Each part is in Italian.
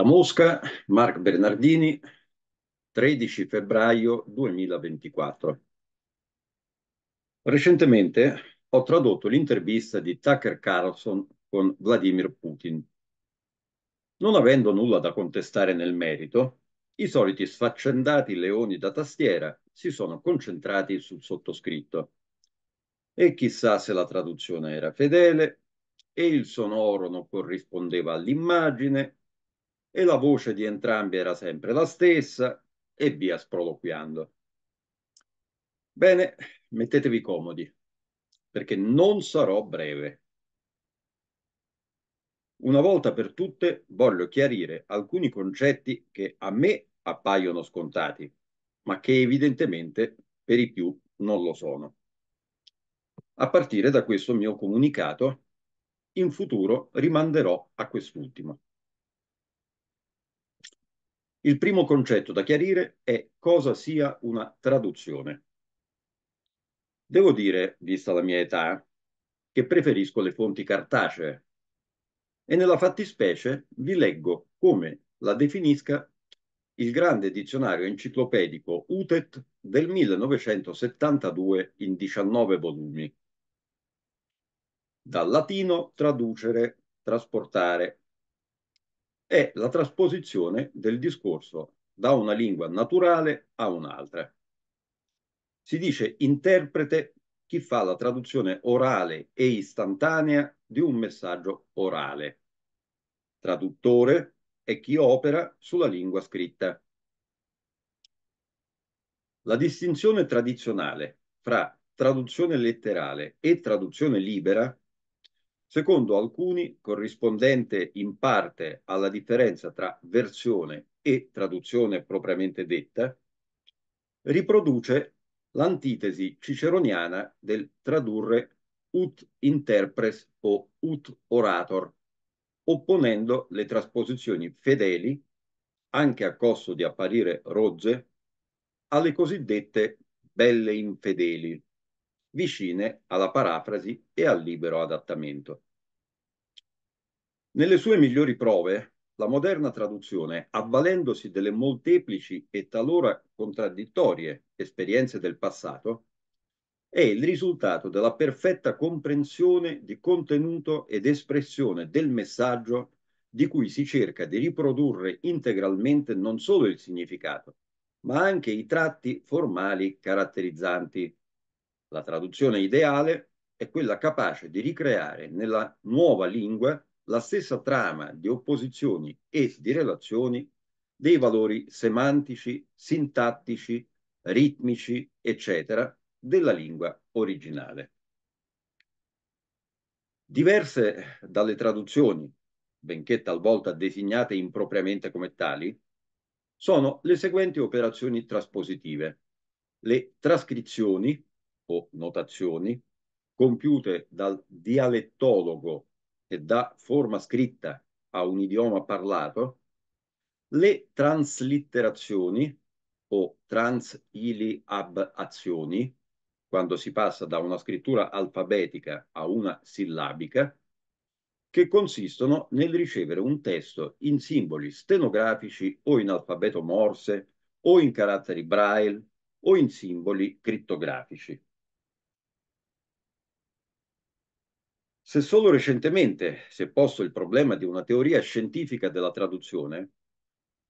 Da Mosca, Marc Bernardini, 13 febbraio 2024. Recentemente ho tradotto l'intervista di Tucker Carlson con Vladimir Putin. Non avendo nulla da contestare nel merito, i soliti sfaccendati leoni da tastiera si sono concentrati sul sottoscritto. E chissà se la traduzione era fedele, e il sonoro non corrispondeva all'immagine, e la voce di entrambi era sempre la stessa e via sproloquiando. Bene, mettetevi comodi, perché non sarò breve. Una volta per tutte voglio chiarire alcuni concetti che a me appaiono scontati, ma che evidentemente per i più non lo sono. A partire da questo mio comunicato, in futuro rimanderò a quest'ultimo. Il primo concetto da chiarire è cosa sia una traduzione. Devo dire, vista la mia età, che preferisco le fonti cartacee e nella fattispecie vi leggo come la definisca il grande dizionario enciclopedico UTET del 1972 in 19 volumi. Dal latino traducere, trasportare, è la trasposizione del discorso da una lingua naturale a un'altra. Si dice interprete chi fa la traduzione orale e istantanea di un messaggio orale. Traduttore è chi opera sulla lingua scritta. La distinzione tradizionale fra traduzione letterale e traduzione libera secondo alcuni corrispondente in parte alla differenza tra versione e traduzione propriamente detta, riproduce l'antitesi ciceroniana del tradurre ut interpres o ut orator, opponendo le trasposizioni fedeli, anche a costo di apparire rozze, alle cosiddette belle infedeli, vicine alla parafrasi e al libero adattamento. Nelle sue migliori prove, la moderna traduzione, avvalendosi delle molteplici e talora contraddittorie esperienze del passato, è il risultato della perfetta comprensione di contenuto ed espressione del messaggio di cui si cerca di riprodurre integralmente non solo il significato, ma anche i tratti formali caratterizzanti. La traduzione ideale è quella capace di ricreare nella nuova lingua la stessa trama di opposizioni e di relazioni dei valori semantici, sintattici, ritmici, eccetera, della lingua originale. Diverse dalle traduzioni, benché talvolta designate impropriamente come tali, sono le seguenti operazioni traspositive. Le trascrizioni o notazioni compiute dal dialettologo e dà forma scritta a un idioma parlato, le translitterazioni o transiliabazioni, quando si passa da una scrittura alfabetica a una sillabica, che consistono nel ricevere un testo in simboli stenografici o in alfabeto morse o in caratteri braille o in simboli crittografici. Se solo recentemente si è posto il problema di una teoria scientifica della traduzione,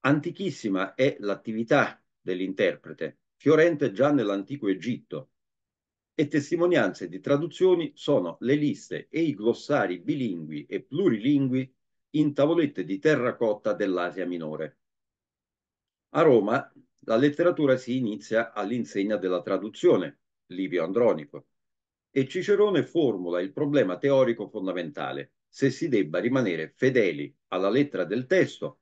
antichissima è l'attività dell'interprete, fiorente già nell'antico Egitto, e testimonianze di traduzioni sono le liste e i glossari bilingui e plurilingui in tavolette di terracotta dell'Asia minore. A Roma la letteratura si inizia all'insegna della traduzione, Livio Andronico, e Cicerone formula il problema teorico fondamentale, se si debba rimanere fedeli alla lettera del testo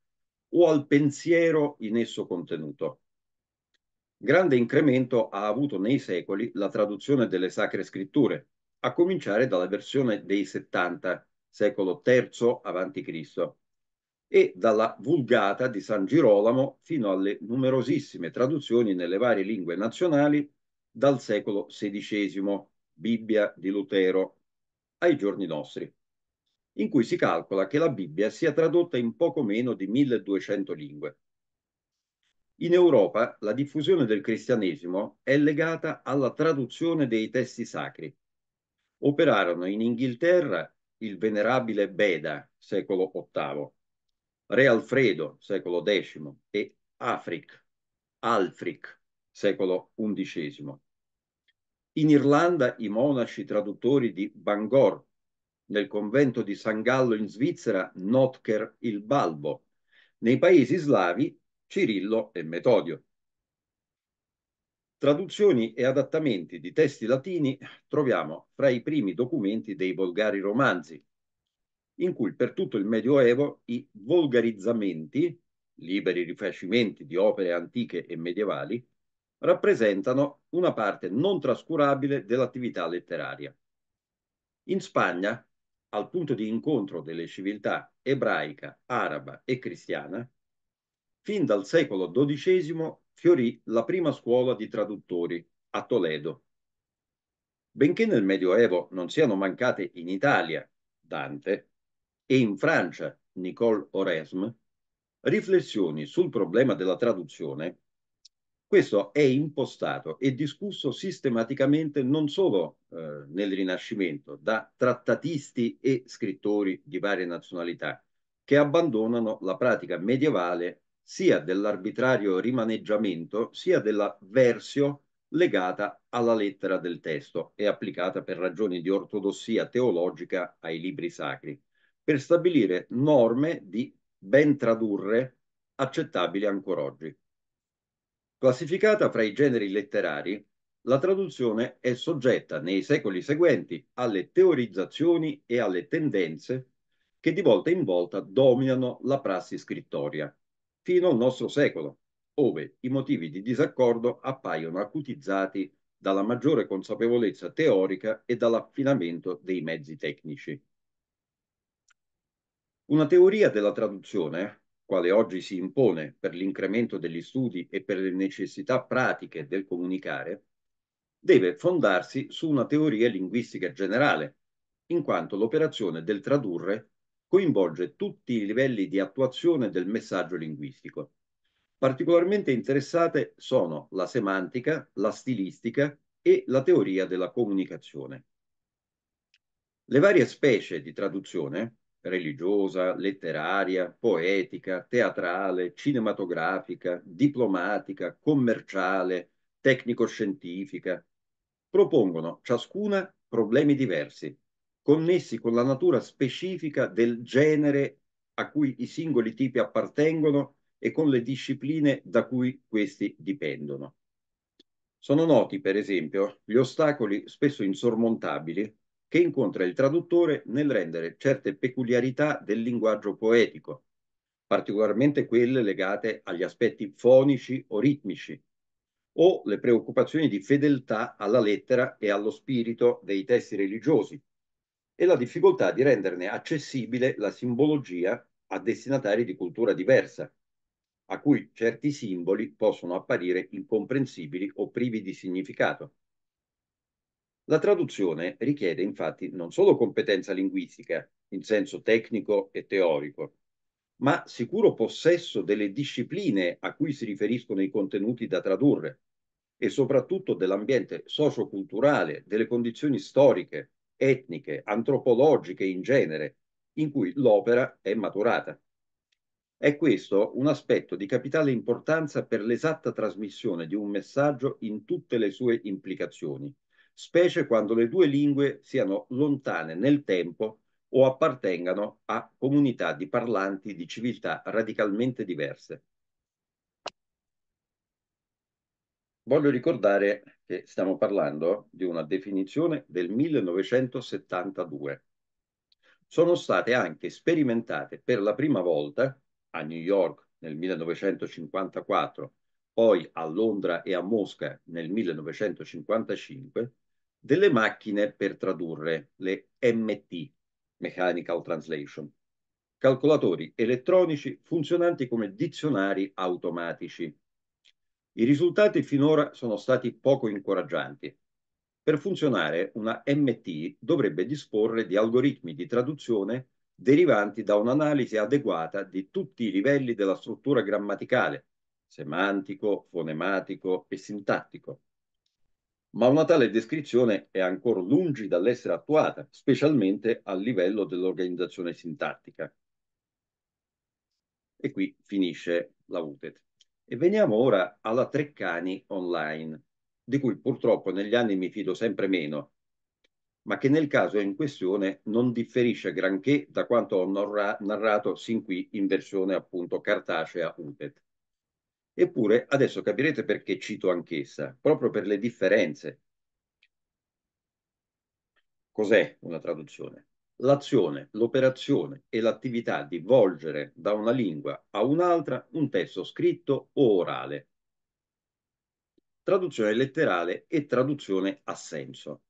o al pensiero in esso contenuto. Grande incremento ha avuto nei secoli la traduzione delle sacre scritture, a cominciare dalla versione dei 70, secolo III a.C., e dalla Vulgata di San Girolamo fino alle numerosissime traduzioni nelle varie lingue nazionali dal secolo XVI Bibbia di Lutero, ai giorni nostri, in cui si calcola che la Bibbia sia tradotta in poco meno di 1200 lingue. In Europa la diffusione del cristianesimo è legata alla traduzione dei testi sacri. Operarono in Inghilterra il venerabile Beda, secolo VIII, Re Alfredo, secolo X, e Afric, Alfric, secolo XI. In Irlanda i monaci traduttori di Bangor, nel convento di San Gallo in Svizzera Notker il Balbo, nei paesi slavi Cirillo e Metodio. Traduzioni e adattamenti di testi latini troviamo fra i primi documenti dei volgari romanzi, in cui per tutto il Medioevo i volgarizzamenti, liberi rifacimenti di opere antiche e medievali, rappresentano una parte non trascurabile dell'attività letteraria. In Spagna, al punto di incontro delle civiltà ebraica, araba e cristiana, fin dal secolo XII fiorì la prima scuola di traduttori a Toledo. Benché nel Medioevo non siano mancate in Italia Dante e in Francia Nicole Oresme, riflessioni sul problema della traduzione questo è impostato e discusso sistematicamente non solo eh, nel Rinascimento da trattatisti e scrittori di varie nazionalità che abbandonano la pratica medievale sia dell'arbitrario rimaneggiamento sia della versio legata alla lettera del testo e applicata per ragioni di ortodossia teologica ai libri sacri per stabilire norme di ben tradurre accettabili ancora oggi. Classificata fra i generi letterari, la traduzione è soggetta nei secoli seguenti alle teorizzazioni e alle tendenze che di volta in volta dominano la prassi scrittoria, fino al nostro secolo, ove i motivi di disaccordo appaiono acutizzati dalla maggiore consapevolezza teorica e dall'affinamento dei mezzi tecnici. Una teoria della traduzione quale oggi si impone per l'incremento degli studi e per le necessità pratiche del comunicare, deve fondarsi su una teoria linguistica generale, in quanto l'operazione del tradurre coinvolge tutti i livelli di attuazione del messaggio linguistico. Particolarmente interessate sono la semantica, la stilistica e la teoria della comunicazione. Le varie specie di traduzione religiosa, letteraria, poetica, teatrale, cinematografica, diplomatica, commerciale, tecnico-scientifica, propongono ciascuna problemi diversi, connessi con la natura specifica del genere a cui i singoli tipi appartengono e con le discipline da cui questi dipendono. Sono noti, per esempio, gli ostacoli spesso insormontabili che incontra il traduttore nel rendere certe peculiarità del linguaggio poetico, particolarmente quelle legate agli aspetti fonici o ritmici, o le preoccupazioni di fedeltà alla lettera e allo spirito dei testi religiosi, e la difficoltà di renderne accessibile la simbologia a destinatari di cultura diversa, a cui certi simboli possono apparire incomprensibili o privi di significato. La traduzione richiede infatti non solo competenza linguistica in senso tecnico e teorico, ma sicuro possesso delle discipline a cui si riferiscono i contenuti da tradurre e soprattutto dell'ambiente socioculturale, delle condizioni storiche, etniche, antropologiche in genere, in cui l'opera è maturata. È questo un aspetto di capitale importanza per l'esatta trasmissione di un messaggio in tutte le sue implicazioni, specie quando le due lingue siano lontane nel tempo o appartengano a comunità di parlanti di civiltà radicalmente diverse. Voglio ricordare che stiamo parlando di una definizione del 1972. Sono state anche sperimentate per la prima volta a New York nel 1954, poi a Londra e a Mosca nel 1955, delle macchine per tradurre, le MT, Mechanical Translation, calcolatori elettronici funzionanti come dizionari automatici. I risultati finora sono stati poco incoraggianti. Per funzionare una MT dovrebbe disporre di algoritmi di traduzione derivanti da un'analisi adeguata di tutti i livelli della struttura grammaticale, semantico, fonematico e sintattico ma una tale descrizione è ancora lungi dall'essere attuata, specialmente a livello dell'organizzazione sintattica. E qui finisce la UTET. E veniamo ora alla Treccani Online, di cui purtroppo negli anni mi fido sempre meno, ma che nel caso in questione non differisce granché da quanto ho narrato sin qui in versione appunto cartacea UTET. Eppure adesso capirete perché cito anch'essa, proprio per le differenze. Cos'è una traduzione? L'azione, l'operazione e l'attività di volgere da una lingua a un'altra un testo scritto o orale. Traduzione letterale e traduzione a senso.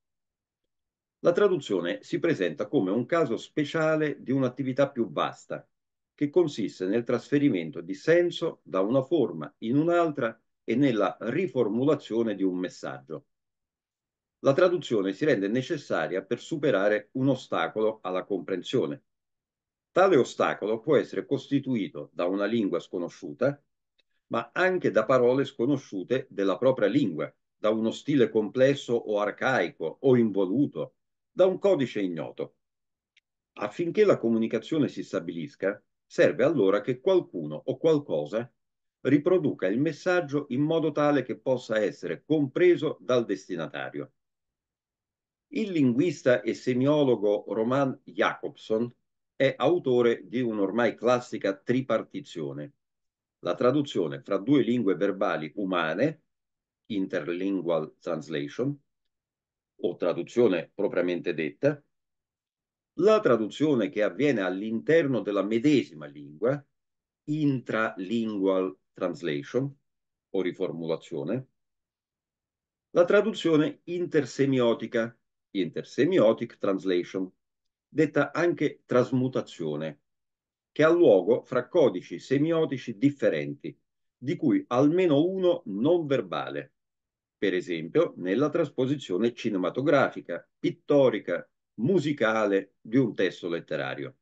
La traduzione si presenta come un caso speciale di un'attività più vasta, che consiste nel trasferimento di senso da una forma in un'altra e nella riformulazione di un messaggio. La traduzione si rende necessaria per superare un ostacolo alla comprensione. Tale ostacolo può essere costituito da una lingua sconosciuta, ma anche da parole sconosciute della propria lingua, da uno stile complesso o arcaico o involuto, da un codice ignoto. Affinché la comunicazione si stabilisca, serve allora che qualcuno o qualcosa riproduca il messaggio in modo tale che possa essere compreso dal destinatario. Il linguista e semiologo Roman Jacobson è autore di un'ormai classica tripartizione, la traduzione fra due lingue verbali umane, interlingual translation, o traduzione propriamente detta, la traduzione che avviene all'interno della medesima lingua, intralingual translation o riformulazione, la traduzione intersemiotica, intersemiotic translation, detta anche trasmutazione, che ha luogo fra codici semiotici differenti, di cui almeno uno non verbale, per esempio nella trasposizione cinematografica, pittorica, musicale di un testo letterario.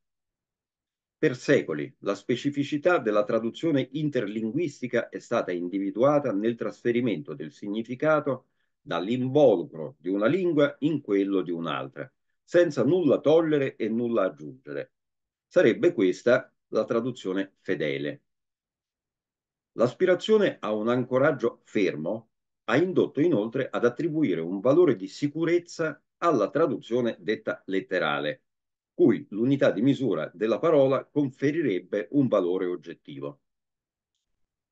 Per secoli la specificità della traduzione interlinguistica è stata individuata nel trasferimento del significato dall'involucro di una lingua in quello di un'altra, senza nulla togliere e nulla aggiungere. Sarebbe questa la traduzione fedele. L'aspirazione a un ancoraggio fermo ha indotto inoltre ad attribuire un valore di sicurezza alla traduzione detta letterale, cui l'unità di misura della parola conferirebbe un valore oggettivo.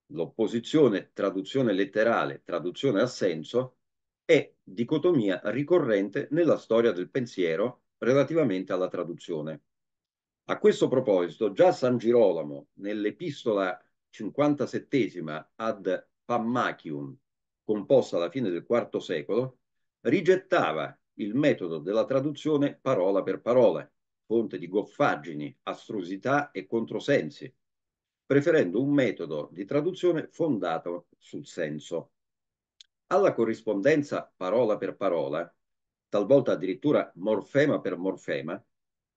L'opposizione traduzione letterale, traduzione a senso, è dicotomia ricorrente nella storia del pensiero relativamente alla traduzione. A questo proposito, già San Girolamo, nell'epistola 57 ad Pammachium, composta alla fine del IV secolo, rigettava il metodo della traduzione parola per parola, fonte di goffaggini, astrusità e controsensi, preferendo un metodo di traduzione fondato sul senso. Alla corrispondenza parola per parola, talvolta addirittura morfema per morfema,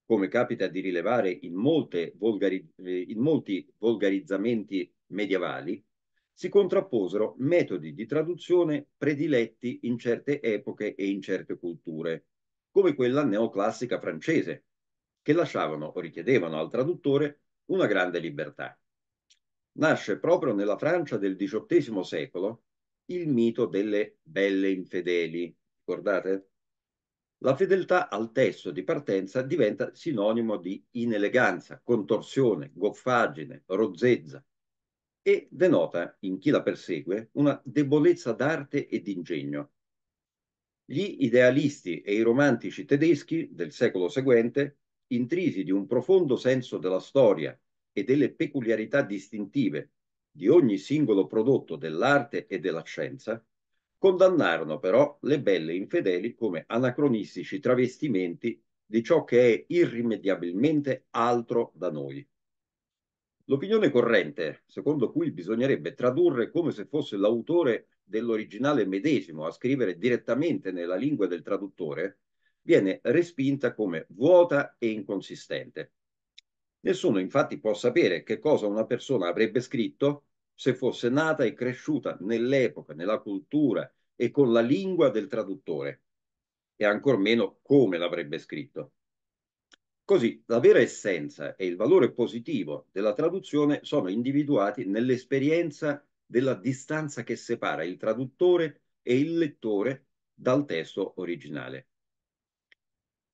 come capita di rilevare in, in molti volgarizzamenti medievali, si contrapposero metodi di traduzione prediletti in certe epoche e in certe culture, come quella neoclassica francese, che lasciavano o richiedevano al traduttore una grande libertà. Nasce proprio nella Francia del XVIII secolo il mito delle belle infedeli, ricordate? La fedeltà al testo di partenza diventa sinonimo di ineleganza, contorsione, goffaggine, rozzezza, e denota in chi la persegue una debolezza d'arte e d'ingegno. Gli idealisti e i romantici tedeschi del secolo seguente, intrisi di un profondo senso della storia e delle peculiarità distintive di ogni singolo prodotto dell'arte e della scienza, condannarono però le belle infedeli come anacronistici travestimenti di ciò che è irrimediabilmente altro da noi. L'opinione corrente, secondo cui bisognerebbe tradurre come se fosse l'autore dell'originale medesimo a scrivere direttamente nella lingua del traduttore, viene respinta come vuota e inconsistente. Nessuno infatti può sapere che cosa una persona avrebbe scritto se fosse nata e cresciuta nell'epoca, nella cultura e con la lingua del traduttore, e ancor meno come l'avrebbe scritto. Così la vera essenza e il valore positivo della traduzione sono individuati nell'esperienza della distanza che separa il traduttore e il lettore dal testo originale.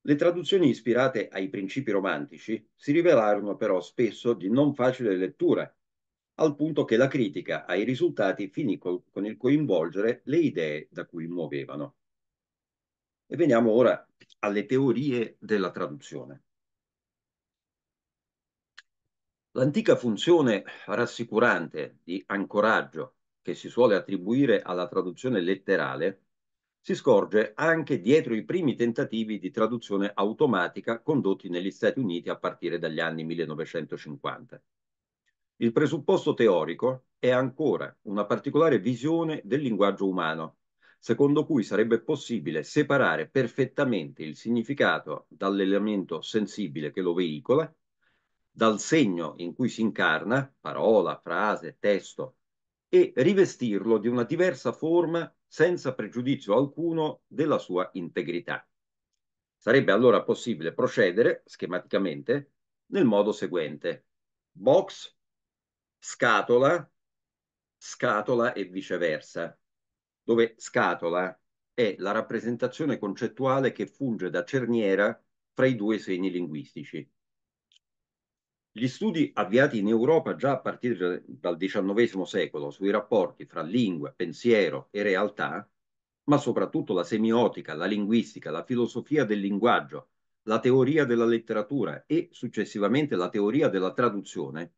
Le traduzioni ispirate ai principi romantici si rivelarono però spesso di non facile lettura, al punto che la critica ai risultati finì col, con il coinvolgere le idee da cui muovevano. E veniamo ora alle teorie della traduzione. L'antica funzione rassicurante di ancoraggio che si suole attribuire alla traduzione letterale si scorge anche dietro i primi tentativi di traduzione automatica condotti negli Stati Uniti a partire dagli anni 1950. Il presupposto teorico è ancora una particolare visione del linguaggio umano, secondo cui sarebbe possibile separare perfettamente il significato dall'elemento sensibile che lo veicola dal segno in cui si incarna, parola, frase, testo, e rivestirlo di una diversa forma senza pregiudizio alcuno della sua integrità. Sarebbe allora possibile procedere schematicamente nel modo seguente. Box, scatola, scatola e viceversa, dove scatola è la rappresentazione concettuale che funge da cerniera fra i due segni linguistici gli studi avviati in Europa già a partire dal XIX secolo sui rapporti fra lingua, pensiero e realtà, ma soprattutto la semiotica, la linguistica, la filosofia del linguaggio, la teoria della letteratura e successivamente la teoria della traduzione,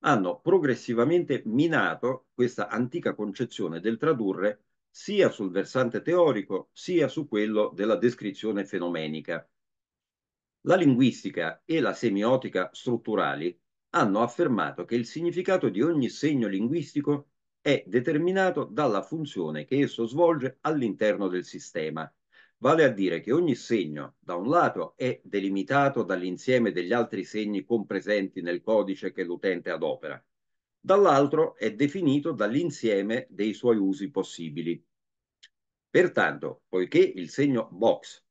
hanno progressivamente minato questa antica concezione del tradurre sia sul versante teorico sia su quello della descrizione fenomenica. La linguistica e la semiotica strutturali hanno affermato che il significato di ogni segno linguistico è determinato dalla funzione che esso svolge all'interno del sistema. Vale a dire che ogni segno, da un lato, è delimitato dall'insieme degli altri segni compresenti nel codice che l'utente adopera, dall'altro è definito dall'insieme dei suoi usi possibili. Pertanto, poiché il segno box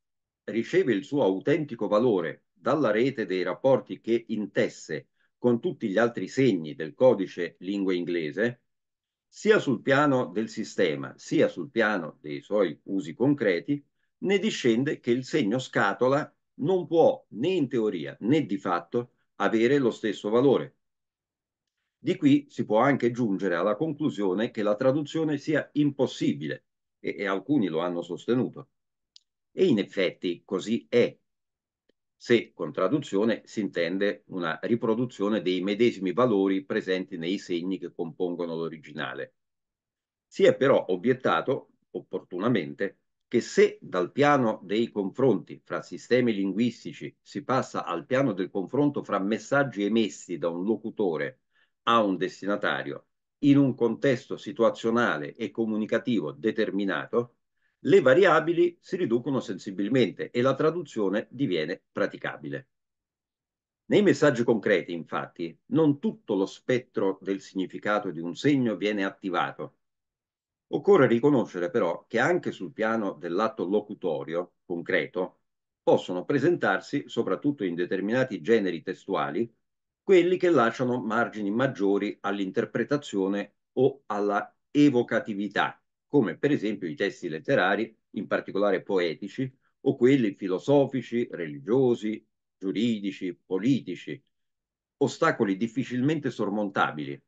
riceve il suo autentico valore dalla rete dei rapporti che intesse con tutti gli altri segni del codice lingua inglese, sia sul piano del sistema, sia sul piano dei suoi usi concreti, ne discende che il segno scatola non può né in teoria né di fatto avere lo stesso valore. Di qui si può anche giungere alla conclusione che la traduzione sia impossibile e, e alcuni lo hanno sostenuto. E in effetti così è, se con traduzione si intende una riproduzione dei medesimi valori presenti nei segni che compongono l'originale. Si è però obiettato, opportunamente, che se dal piano dei confronti fra sistemi linguistici si passa al piano del confronto fra messaggi emessi da un locutore a un destinatario in un contesto situazionale e comunicativo determinato, le variabili si riducono sensibilmente e la traduzione diviene praticabile. Nei messaggi concreti, infatti, non tutto lo spettro del significato di un segno viene attivato. Occorre riconoscere però che anche sul piano dell'atto locutorio, concreto, possono presentarsi, soprattutto in determinati generi testuali, quelli che lasciano margini maggiori all'interpretazione o alla evocatività come per esempio i testi letterari, in particolare poetici, o quelli filosofici, religiosi, giuridici, politici, ostacoli difficilmente sormontabili.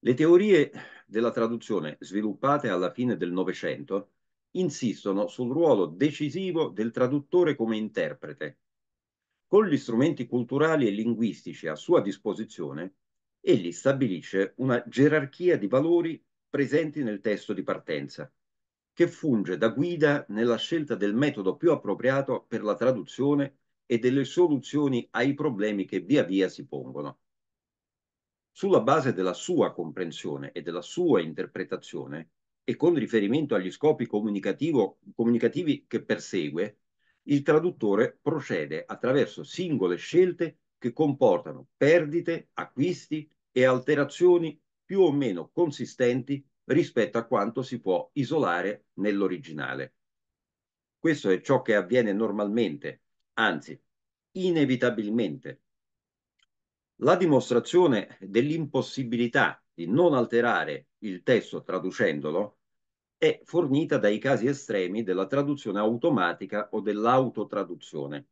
Le teorie della traduzione sviluppate alla fine del Novecento insistono sul ruolo decisivo del traduttore come interprete. Con gli strumenti culturali e linguistici a sua disposizione, egli stabilisce una gerarchia di valori presenti nel testo di partenza, che funge da guida nella scelta del metodo più appropriato per la traduzione e delle soluzioni ai problemi che via via si pongono. Sulla base della sua comprensione e della sua interpretazione, e con riferimento agli scopi comunicativi che persegue, il traduttore procede attraverso singole scelte che comportano perdite, acquisti e alterazioni più o meno consistenti rispetto a quanto si può isolare nell'originale. Questo è ciò che avviene normalmente, anzi, inevitabilmente. La dimostrazione dell'impossibilità di non alterare il testo traducendolo è fornita dai casi estremi della traduzione automatica o dell'autotraduzione.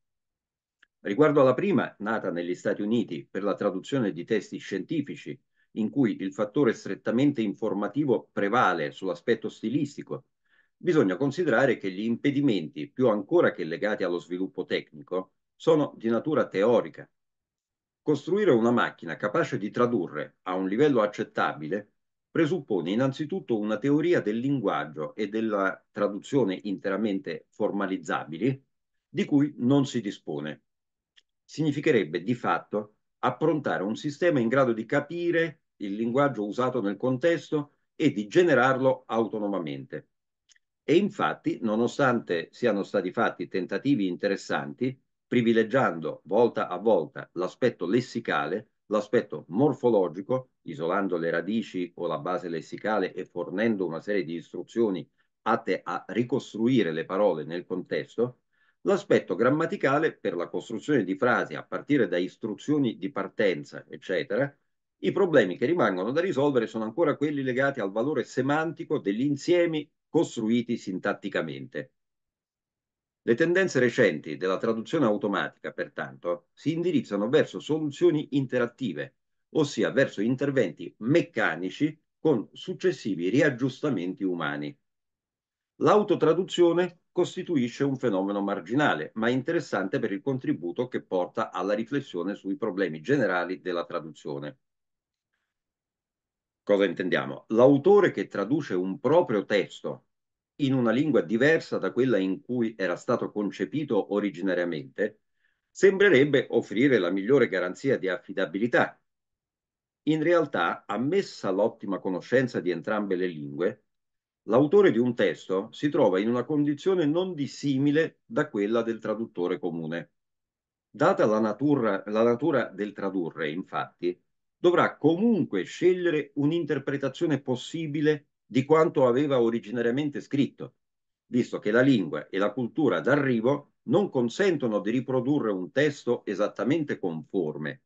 Riguardo alla prima, nata negli Stati Uniti per la traduzione di testi scientifici in cui il fattore strettamente informativo prevale sull'aspetto stilistico, bisogna considerare che gli impedimenti, più ancora che legati allo sviluppo tecnico, sono di natura teorica. Costruire una macchina capace di tradurre a un livello accettabile presuppone innanzitutto una teoria del linguaggio e della traduzione interamente formalizzabili, di cui non si dispone. Significherebbe di fatto approntare un sistema in grado di capire il linguaggio usato nel contesto e di generarlo autonomamente. E infatti, nonostante siano stati fatti tentativi interessanti, privilegiando volta a volta l'aspetto lessicale, l'aspetto morfologico, isolando le radici o la base lessicale e fornendo una serie di istruzioni atte a ricostruire le parole nel contesto, l'aspetto grammaticale per la costruzione di frasi a partire da istruzioni di partenza, eccetera, i problemi che rimangono da risolvere sono ancora quelli legati al valore semantico degli insiemi costruiti sintatticamente. Le tendenze recenti della traduzione automatica, pertanto, si indirizzano verso soluzioni interattive, ossia verso interventi meccanici con successivi riaggiustamenti umani. L'autotraduzione costituisce un fenomeno marginale, ma interessante per il contributo che porta alla riflessione sui problemi generali della traduzione. Cosa intendiamo? L'autore che traduce un proprio testo in una lingua diversa da quella in cui era stato concepito originariamente, sembrerebbe offrire la migliore garanzia di affidabilità. In realtà, ammessa l'ottima conoscenza di entrambe le lingue, l'autore di un testo si trova in una condizione non dissimile da quella del traduttore comune. Data la natura, la natura del tradurre, infatti, dovrà comunque scegliere un'interpretazione possibile di quanto aveva originariamente scritto, visto che la lingua e la cultura d'arrivo non consentono di riprodurre un testo esattamente conforme,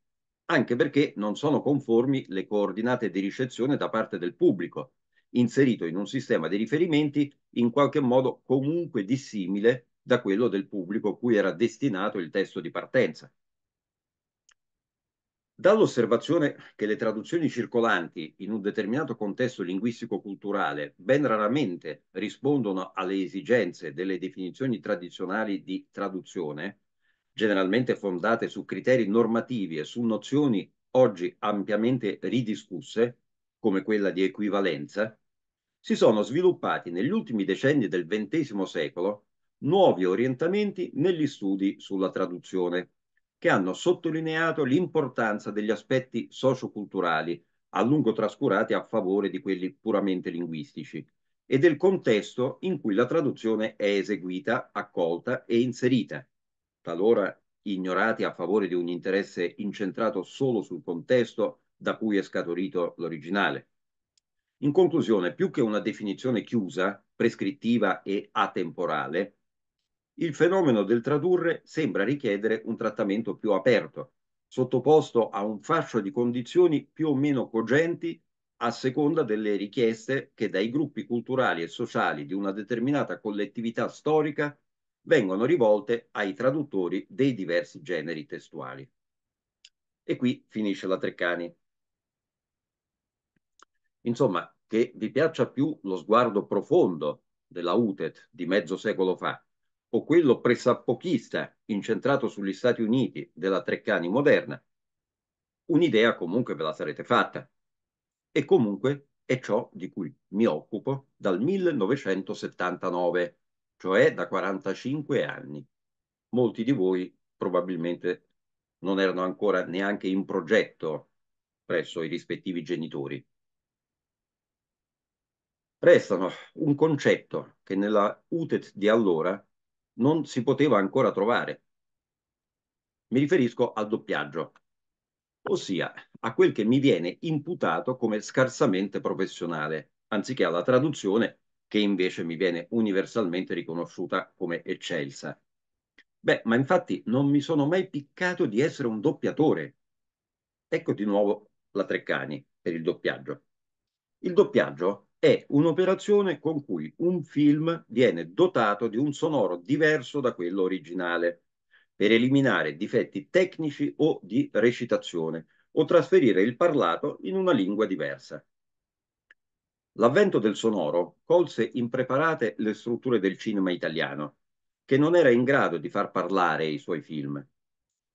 anche perché non sono conformi le coordinate di ricezione da parte del pubblico, inserito in un sistema di riferimenti in qualche modo comunque dissimile da quello del pubblico cui era destinato il testo di partenza. Dall'osservazione che le traduzioni circolanti in un determinato contesto linguistico-culturale ben raramente rispondono alle esigenze delle definizioni tradizionali di traduzione, generalmente fondate su criteri normativi e su nozioni oggi ampiamente ridiscusse, come quella di equivalenza, si sono sviluppati negli ultimi decenni del XX secolo nuovi orientamenti negli studi sulla traduzione che hanno sottolineato l'importanza degli aspetti socioculturali, a lungo trascurati a favore di quelli puramente linguistici, e del contesto in cui la traduzione è eseguita, accolta e inserita, talora ignorati a favore di un interesse incentrato solo sul contesto da cui è scaturito l'originale. In conclusione, più che una definizione chiusa, prescrittiva e atemporale, il fenomeno del tradurre sembra richiedere un trattamento più aperto, sottoposto a un fascio di condizioni più o meno cogenti a seconda delle richieste che dai gruppi culturali e sociali di una determinata collettività storica vengono rivolte ai traduttori dei diversi generi testuali. E qui finisce la Treccani. Insomma, che vi piaccia più lo sguardo profondo della UTET di mezzo secolo fa, o quello pressappochista incentrato sugli Stati Uniti della Treccani moderna, un'idea comunque ve la sarete fatta. E comunque è ciò di cui mi occupo dal 1979, cioè da 45 anni. Molti di voi probabilmente non erano ancora neanche in progetto presso i rispettivi genitori. Restano un concetto che nella UTET di allora non si poteva ancora trovare. Mi riferisco al doppiaggio, ossia a quel che mi viene imputato come scarsamente professionale, anziché alla traduzione che invece mi viene universalmente riconosciuta come eccelsa. Beh, ma infatti non mi sono mai piccato di essere un doppiatore. Ecco di nuovo la Treccani per il doppiaggio. Il doppiaggio è un'operazione con cui un film viene dotato di un sonoro diverso da quello originale per eliminare difetti tecnici o di recitazione o trasferire il parlato in una lingua diversa. L'avvento del sonoro colse impreparate le strutture del cinema italiano, che non era in grado di far parlare i suoi film.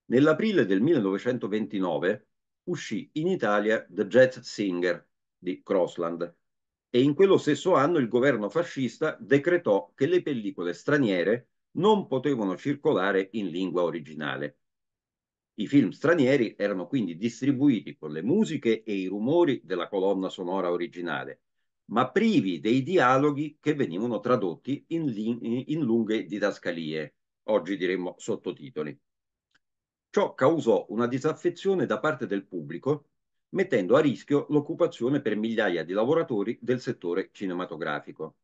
Nell'aprile del 1929 uscì in Italia The Jet Singer di Crossland, e in quello stesso anno il governo fascista decretò che le pellicole straniere non potevano circolare in lingua originale. I film stranieri erano quindi distribuiti con le musiche e i rumori della colonna sonora originale, ma privi dei dialoghi che venivano tradotti in, in lunghe didascalie, oggi diremmo sottotitoli. Ciò causò una disaffezione da parte del pubblico mettendo a rischio l'occupazione per migliaia di lavoratori del settore cinematografico.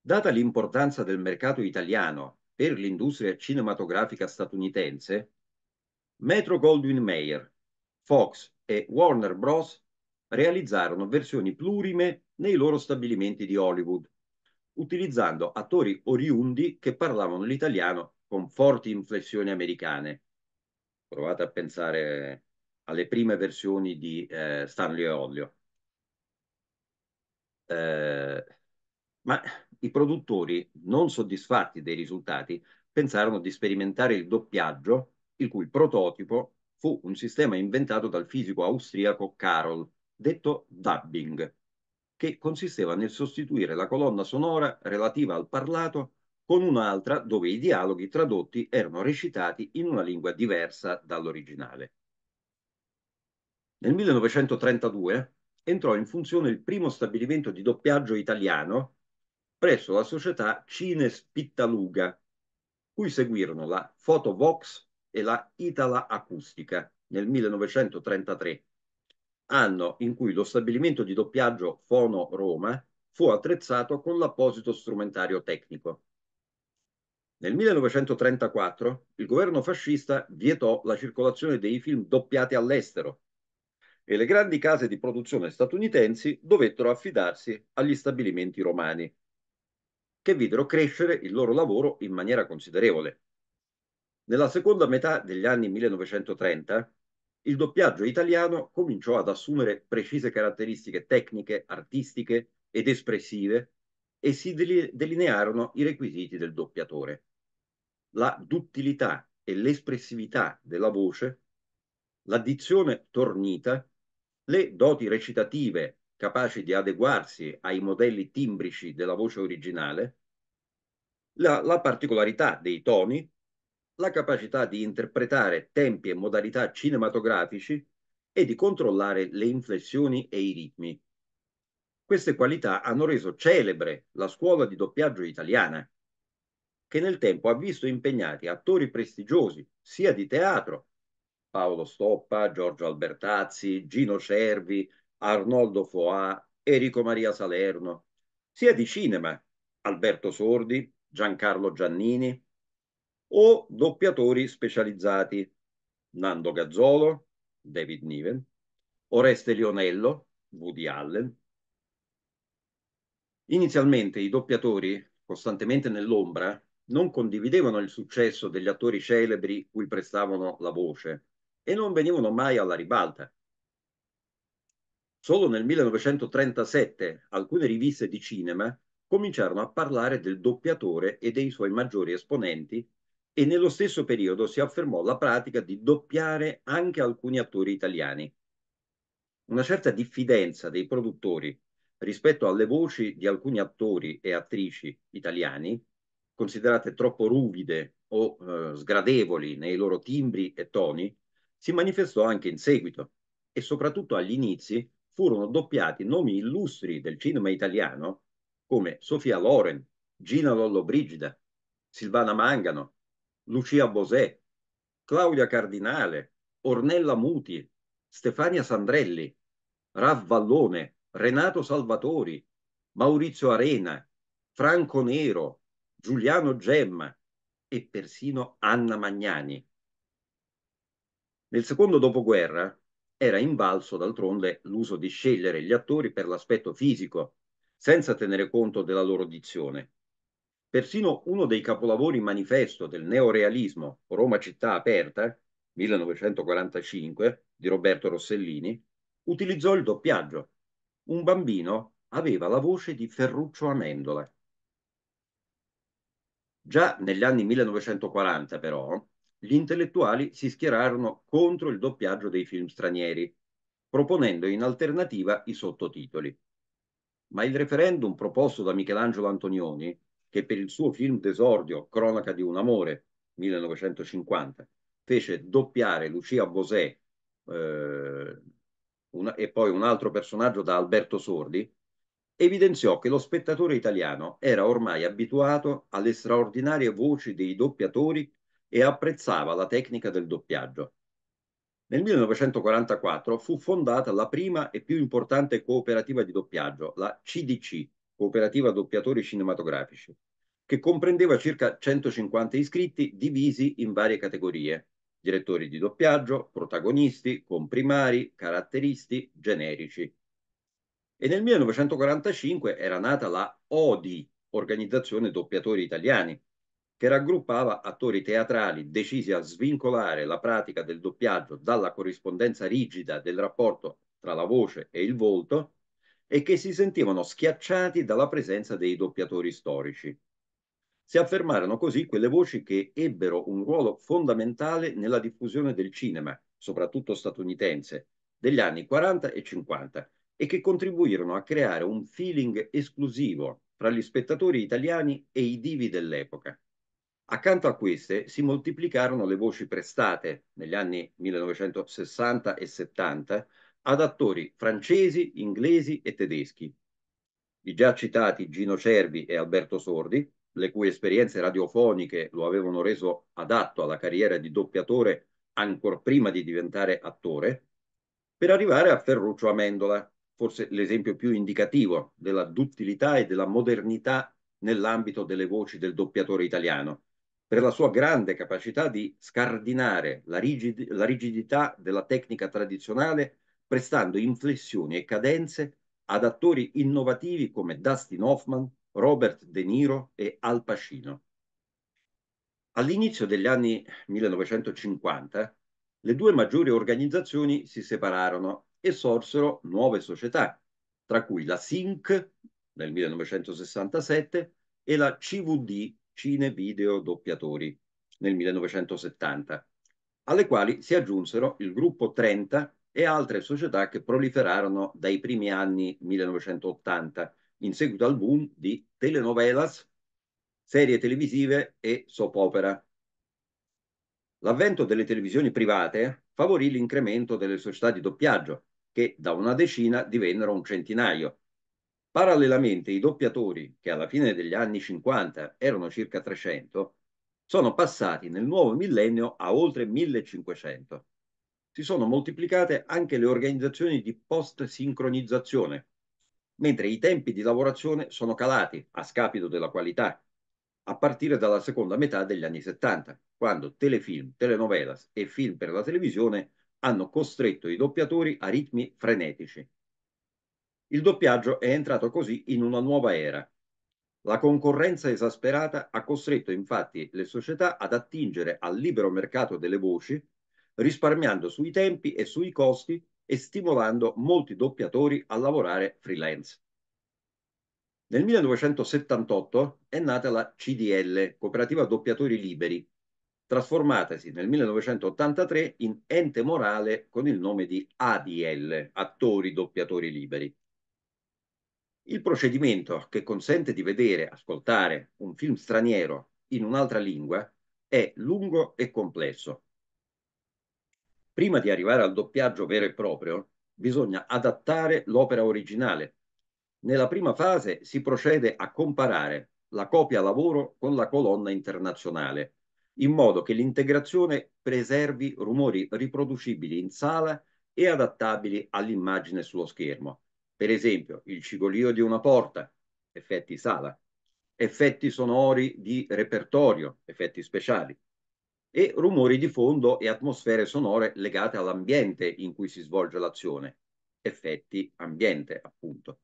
Data l'importanza del mercato italiano per l'industria cinematografica statunitense, Metro Goldwyn Mayer, Fox e Warner Bros. realizzarono versioni plurime nei loro stabilimenti di Hollywood, utilizzando attori oriundi che parlavano l'italiano con forti inflessioni americane. Provate a pensare alle prime versioni di eh, Stanley e Olio. Eh, ma i produttori, non soddisfatti dei risultati, pensarono di sperimentare il doppiaggio, il cui prototipo fu un sistema inventato dal fisico austriaco Carol, detto dubbing, che consisteva nel sostituire la colonna sonora relativa al parlato con un'altra dove i dialoghi tradotti erano recitati in una lingua diversa dall'originale. Nel 1932 entrò in funzione il primo stabilimento di doppiaggio italiano presso la società Cines Pittaluga, cui seguirono la Photovox e la Itala Acustica nel 1933, anno in cui lo stabilimento di doppiaggio Fono Roma fu attrezzato con l'apposito strumentario tecnico. Nel 1934 il governo fascista vietò la circolazione dei film doppiati all'estero e le grandi case di produzione statunitensi dovettero affidarsi agli stabilimenti romani, che videro crescere il loro lavoro in maniera considerevole. Nella seconda metà degli anni 1930 il doppiaggio italiano cominciò ad assumere precise caratteristiche tecniche, artistiche ed espressive e si delinearono i requisiti del doppiatore. La duttilità e l'espressività della voce, l'addizione tornita le doti recitative capaci di adeguarsi ai modelli timbrici della voce originale, la, la particolarità dei toni, la capacità di interpretare tempi e modalità cinematografici e di controllare le inflessioni e i ritmi. Queste qualità hanno reso celebre la scuola di doppiaggio italiana, che nel tempo ha visto impegnati attori prestigiosi sia di teatro Paolo Stoppa, Giorgio Albertazzi, Gino Cervi, Arnoldo Foà, Enrico Maria Salerno, sia di cinema Alberto Sordi, Giancarlo Giannini o doppiatori specializzati Nando Gazzolo, David Niven, Oreste Lionello, Woody Allen. Inizialmente i doppiatori, costantemente nell'ombra, non condividevano il successo degli attori celebri cui prestavano la voce, e non venivano mai alla ribalta. Solo nel 1937 alcune riviste di cinema cominciarono a parlare del doppiatore e dei suoi maggiori esponenti e nello stesso periodo si affermò la pratica di doppiare anche alcuni attori italiani. Una certa diffidenza dei produttori rispetto alle voci di alcuni attori e attrici italiani, considerate troppo ruvide o eh, sgradevoli nei loro timbri e toni, si manifestò anche in seguito e soprattutto agli inizi furono doppiati nomi illustri del cinema italiano come Sofia Loren, Gina Lollobrigida, Silvana Mangano, Lucia Bosè, Claudia Cardinale, Ornella Muti, Stefania Sandrelli, Rav Vallone, Renato Salvatori, Maurizio Arena, Franco Nero, Giuliano Gemma e persino Anna Magnani, nel secondo dopoguerra era invalso d'altronde l'uso di scegliere gli attori per l'aspetto fisico, senza tenere conto della loro dizione. Persino uno dei capolavori manifesto del neorealismo, Roma città aperta, 1945, di Roberto Rossellini, utilizzò il doppiaggio. Un bambino aveva la voce di Ferruccio Amendola. Già negli anni 1940, però, gli intellettuali si schierarono contro il doppiaggio dei film stranieri, proponendo in alternativa i sottotitoli. Ma il referendum proposto da Michelangelo Antonioni, che per il suo film d'esordio Cronaca di un amore 1950 fece doppiare Lucia Bosè eh, una, e poi un altro personaggio da Alberto Sordi, evidenziò che lo spettatore italiano era ormai abituato alle straordinarie voci dei doppiatori e apprezzava la tecnica del doppiaggio. Nel 1944 fu fondata la prima e più importante cooperativa di doppiaggio, la CDC, Cooperativa Doppiatori Cinematografici, che comprendeva circa 150 iscritti divisi in varie categorie, direttori di doppiaggio, protagonisti, comprimari, caratteristi, generici. E nel 1945 era nata la ODI, Organizzazione Doppiatori Italiani, che raggruppava attori teatrali decisi a svincolare la pratica del doppiaggio dalla corrispondenza rigida del rapporto tra la voce e il volto e che si sentivano schiacciati dalla presenza dei doppiatori storici. Si affermarono così quelle voci che ebbero un ruolo fondamentale nella diffusione del cinema, soprattutto statunitense, degli anni 40 e 50 e che contribuirono a creare un feeling esclusivo fra gli spettatori italiani e i divi dell'epoca. Accanto a queste si moltiplicarono le voci prestate negli anni 1960 e 70 ad attori francesi, inglesi e tedeschi. I già citati Gino Cervi e Alberto Sordi, le cui esperienze radiofoniche lo avevano reso adatto alla carriera di doppiatore ancor prima di diventare attore, per arrivare a Ferruccio Amendola, forse l'esempio più indicativo della duttilità e della modernità nell'ambito delle voci del doppiatore italiano, per la sua grande capacità di scardinare la, rigid la rigidità della tecnica tradizionale prestando inflessioni e cadenze ad attori innovativi come Dustin Hoffman, Robert De Niro e Al Pacino. All'inizio degli anni 1950 le due maggiori organizzazioni si separarono e sorsero nuove società, tra cui la SINC nel 1967 e la CVD cinevideo doppiatori nel 1970, alle quali si aggiunsero il gruppo 30 e altre società che proliferarono dai primi anni 1980, in seguito al boom di telenovelas, serie televisive e soap opera. L'avvento delle televisioni private favorì l'incremento delle società di doppiaggio, che da una decina divennero un centinaio, Parallelamente i doppiatori, che alla fine degli anni 50 erano circa 300, sono passati nel nuovo millennio a oltre 1500. Si sono moltiplicate anche le organizzazioni di post-sincronizzazione, mentre i tempi di lavorazione sono calati a scapito della qualità, a partire dalla seconda metà degli anni 70, quando telefilm, telenovelas e film per la televisione hanno costretto i doppiatori a ritmi frenetici il doppiaggio è entrato così in una nuova era. La concorrenza esasperata ha costretto infatti le società ad attingere al libero mercato delle voci, risparmiando sui tempi e sui costi e stimolando molti doppiatori a lavorare freelance. Nel 1978 è nata la CDL, Cooperativa Doppiatori Liberi, trasformatasi nel 1983 in ente morale con il nome di ADL, Attori Doppiatori Liberi. Il procedimento che consente di vedere, ascoltare un film straniero in un'altra lingua è lungo e complesso. Prima di arrivare al doppiaggio vero e proprio, bisogna adattare l'opera originale. Nella prima fase si procede a comparare la copia lavoro con la colonna internazionale, in modo che l'integrazione preservi rumori riproducibili in sala e adattabili all'immagine sullo schermo. Per esempio, il cigolio di una porta, effetti sala, effetti sonori di repertorio, effetti speciali, e rumori di fondo e atmosfere sonore legate all'ambiente in cui si svolge l'azione, effetti ambiente, appunto.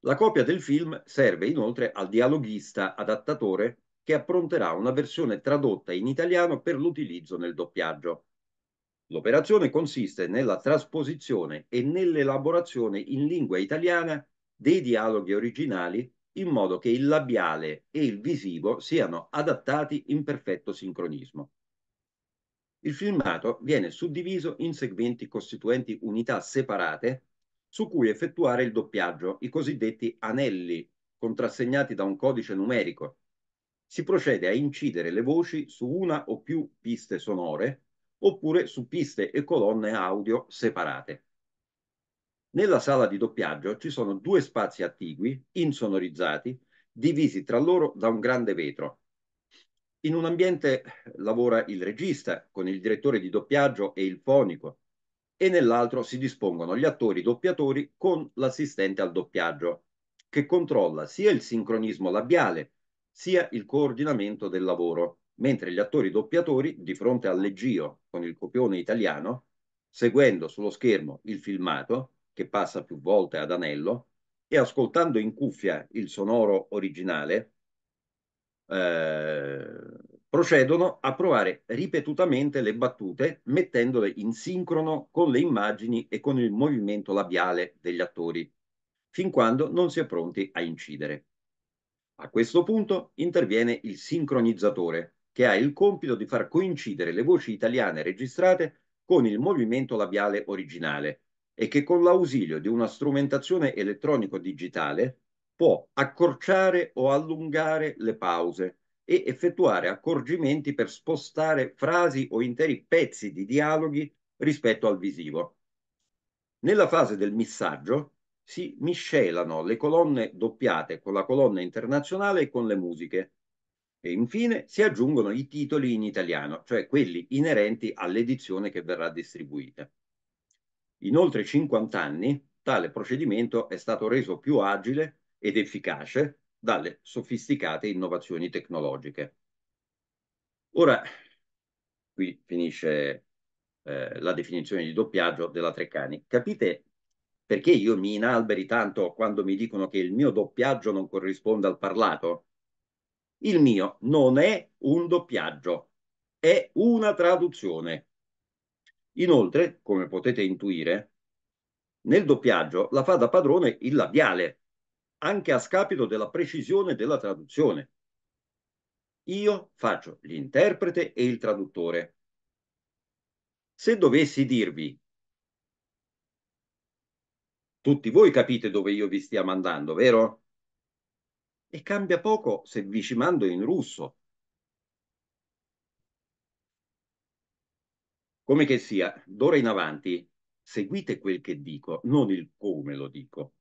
La copia del film serve inoltre al dialoghista adattatore che appronterà una versione tradotta in italiano per l'utilizzo nel doppiaggio. L'operazione consiste nella trasposizione e nell'elaborazione in lingua italiana dei dialoghi originali in modo che il labiale e il visivo siano adattati in perfetto sincronismo. Il filmato viene suddiviso in segmenti costituenti unità separate su cui effettuare il doppiaggio, i cosiddetti anelli, contrassegnati da un codice numerico. Si procede a incidere le voci su una o più piste sonore oppure su piste e colonne audio separate. Nella sala di doppiaggio ci sono due spazi attigui, insonorizzati, divisi tra loro da un grande vetro. In un ambiente eh, lavora il regista con il direttore di doppiaggio e il fonico e nell'altro si dispongono gli attori doppiatori con l'assistente al doppiaggio che controlla sia il sincronismo labiale sia il coordinamento del lavoro mentre gli attori doppiatori, di fronte al leggio con il copione italiano, seguendo sullo schermo il filmato, che passa più volte ad anello, e ascoltando in cuffia il sonoro originale, eh, procedono a provare ripetutamente le battute mettendole in sincrono con le immagini e con il movimento labiale degli attori, fin quando non si è pronti a incidere. A questo punto interviene il sincronizzatore, che ha il compito di far coincidere le voci italiane registrate con il movimento labiale originale e che con l'ausilio di una strumentazione elettronico-digitale può accorciare o allungare le pause e effettuare accorgimenti per spostare frasi o interi pezzi di dialoghi rispetto al visivo. Nella fase del missaggio si miscelano le colonne doppiate con la colonna internazionale e con le musiche e infine si aggiungono i titoli in italiano, cioè quelli inerenti all'edizione che verrà distribuita. In oltre 50 anni tale procedimento è stato reso più agile ed efficace dalle sofisticate innovazioni tecnologiche. Ora, qui finisce eh, la definizione di doppiaggio della Treccani. Capite perché io mi inalberi tanto quando mi dicono che il mio doppiaggio non corrisponde al parlato? Il mio non è un doppiaggio, è una traduzione. Inoltre, come potete intuire, nel doppiaggio la fa da padrone il labiale, anche a scapito della precisione della traduzione. Io faccio l'interprete e il traduttore. Se dovessi dirvi tutti voi capite dove io vi stia mandando, vero? e cambia poco se vi ci mando in russo. Come che sia, d'ora in avanti seguite quel che dico, non il come lo dico.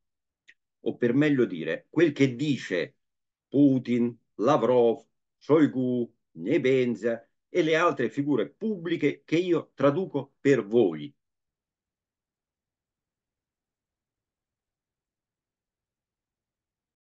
O per meglio dire, quel che dice Putin, Lavrov, Shoigu, Nebenza e le altre figure pubbliche che io traduco per voi.